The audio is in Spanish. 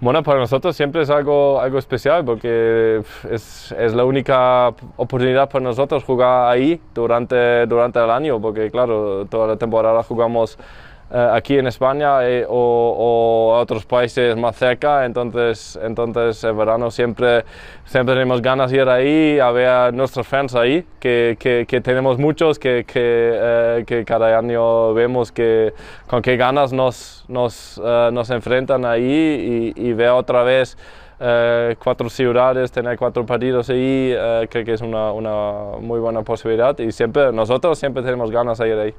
Bueno, para nosotros siempre es algo, algo especial porque es, es, la única oportunidad para nosotros jugar ahí durante, durante el año, porque claro, toda la temporada jugamos eh, aquí en España eh, o, o, otros países más cerca, entonces, entonces en verano siempre, siempre tenemos ganas de ir ahí a ver a nuestros fans ahí, que, que, tenemos muchos que, eh, que, cada año vemos que, con qué ganas nos, nos, nos enfrentan ahí y, y ver otra vez cuatro ciudades, tener cuatro partidos ahí, creo que es una, una, muy buena posibilidad y siempre, nosotros siempre tenemos ganas de ir ahí.